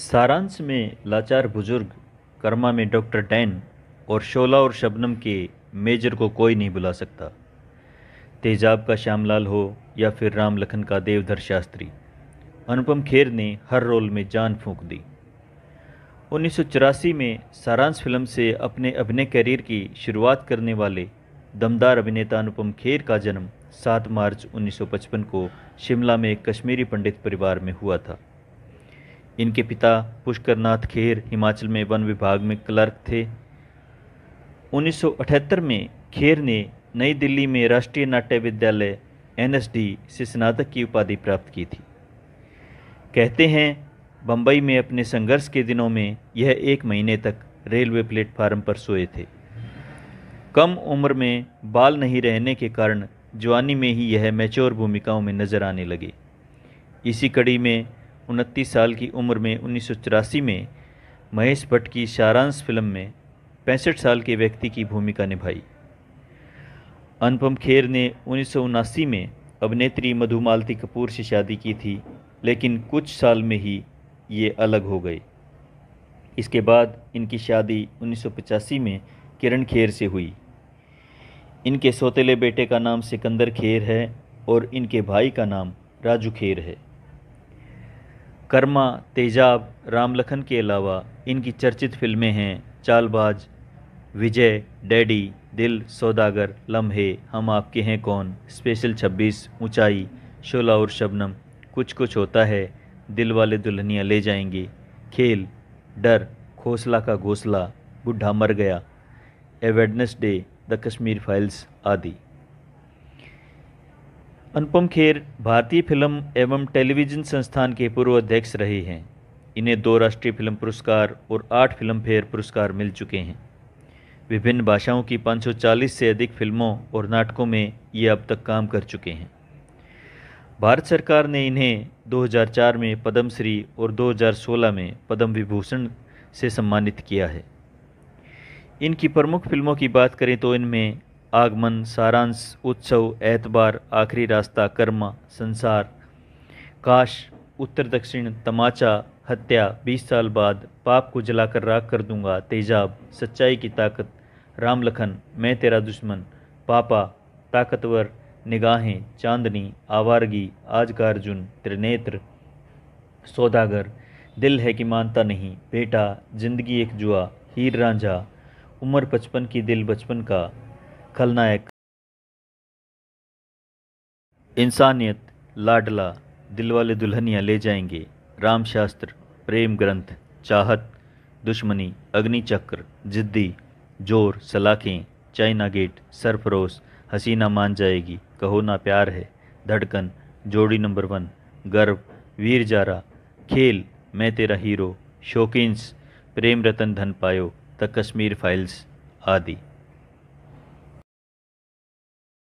सारांश में लाचार बुजुर्ग कर्मा में डॉक्टर डैन और शोला और शबनम के मेजर को कोई नहीं बुला सकता तेजाब का श्यामलाल हो या फिर राम लखन का देवधर शास्त्री अनुपम खेर ने हर रोल में जान फूंक दी उन्नीस में सारांश फिल्म से अपने अभिनय करियर की शुरुआत करने वाले दमदार अभिनेता अनुपम खेर का जन्म 7 मार्च 1955 को शिमला में एक कश्मीरी पंडित परिवार में हुआ था इनके पिता पुष्करनाथ खेर हिमाचल में वन विभाग में क्लर्क थे 1978 में खेर ने नई दिल्ली में राष्ट्रीय नाट्य विद्यालय एन से स्नातक की उपाधि प्राप्त की थी कहते हैं बम्बई में अपने संघर्ष के दिनों में यह एक महीने तक रेलवे प्लेटफार्म पर सोए थे कम उम्र में बाल नहीं रहने के कारण जवानी में ही यह मैच्योर भूमिकाओं में नजर आने लगे इसी कड़ी में उनतीस साल की उम्र में उन्नीस में महेश भट्ट की सारांश फिल्म में पैंसठ साल के व्यक्ति की भूमिका निभाई अनुपम खेर ने उन्नीस में अभिनेत्री मधुमालती कपूर से शादी की थी लेकिन कुछ साल में ही ये अलग हो गए इसके बाद इनकी शादी उन्नीस में किरण खेर से हुई इनके सौतेले बेटे का नाम सिकंदर खेर है और इनके भाई का नाम राजू खेर है कर्मा तेजाब रामलखन के अलावा इनकी चर्चित फिल्में हैं चालबाज विजय डैडी दिल सौदागर लम्हे हम आपके हैं कौन स्पेशल 26 ऊंचाई शोला और शबनम कुछ कुछ होता है दिल वाले दुल्हनिया ले जाएंगे खेल डर खोसला का घोसला Buddha Mar Gaya a Wednesday the Kashmir files आदि अनुपम खेर भारतीय फिल्म एवं टेलीविज़न संस्थान के पूर्व अध्यक्ष रहे हैं इन्हें दो राष्ट्रीय फिल्म पुरस्कार और आठ फिल्म फेयर पुरस्कार मिल चुके हैं विभिन्न भाषाओं की 540 से अधिक फिल्मों और नाटकों में ये अब तक काम कर चुके हैं भारत सरकार ने इन्हें 2004 में पद्मश्री और 2016 में पद्म विभूषण से सम्मानित किया है इनकी प्रमुख फिल्मों की बात करें तो इनमें आगमन सारांश उत्सव एतबार आखिरी रास्ता कर्मा संसार काश उत्तर दक्षिण तमाचा हत्या बीस साल बाद पाप को जलाकर राख कर दूंगा तेजाब सच्चाई की ताकत राम लखन मैं तेरा दुश्मन पापा ताकतवर निगाहें चांदनी आवारगी आज का अर्जुन त्रिनेत्र सौदागर दिल है कि मानता नहीं बेटा जिंदगी एक जुआ हीर रांझा उम्र पचपन की दिल बचपन का खलनायक इंसानियत लाडला दिलवाले दुल्हनिया ले जाएंगे रामशास्त्र प्रेम ग्रंथ चाहत दुश्मनी अग्निचक्र जिद्दी जोर सलाखें चाइना गेट सरफरोश हसीना मान जाएगी कहो ना प्यार है धड़कन जोड़ी नंबर वन गर्व वीर जारा खेल मैं तेरा हीरो शौकीन्स प्रेम रतन धन पायो द कश्मीर फाइल्स आदि